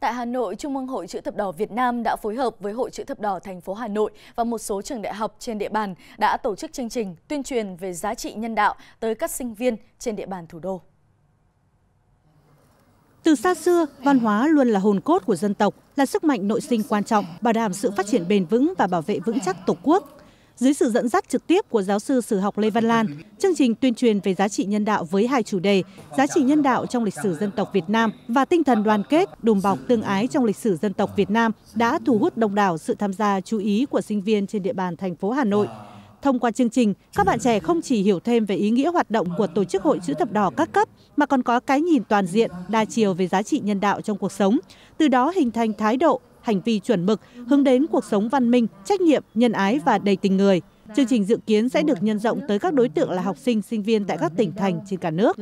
Tại Hà Nội, Trung ương Hội Chữ Thập Đỏ Việt Nam đã phối hợp với Hội Chữ Thập Đỏ thành phố Hà Nội và một số trường đại học trên địa bàn đã tổ chức chương trình tuyên truyền về giá trị nhân đạo tới các sinh viên trên địa bàn thủ đô. Từ xa xưa, văn hóa luôn là hồn cốt của dân tộc, là sức mạnh nội sinh quan trọng, bảo đảm sự phát triển bền vững và bảo vệ vững chắc Tổ quốc. Dưới sự dẫn dắt trực tiếp của giáo sư sử học Lê Văn Lan, chương trình tuyên truyền về giá trị nhân đạo với hai chủ đề: giá trị nhân đạo trong lịch sử dân tộc Việt Nam và tinh thần đoàn kết, đùm bọc tương ái trong lịch sử dân tộc Việt Nam đã thu hút đông đảo sự tham gia chú ý của sinh viên trên địa bàn thành phố Hà Nội. Thông qua chương trình, các bạn trẻ không chỉ hiểu thêm về ý nghĩa hoạt động của Tổ chức Hội Chữ Thập Đỏ các cấp, mà còn có cái nhìn toàn diện, đa chiều về giá trị nhân đạo trong cuộc sống, từ đó hình thành thái độ, hành vi chuẩn mực, hướng đến cuộc sống văn minh, trách nhiệm, nhân ái và đầy tình người. Chương trình dự kiến sẽ được nhân rộng tới các đối tượng là học sinh, sinh viên tại các tỉnh thành trên cả nước.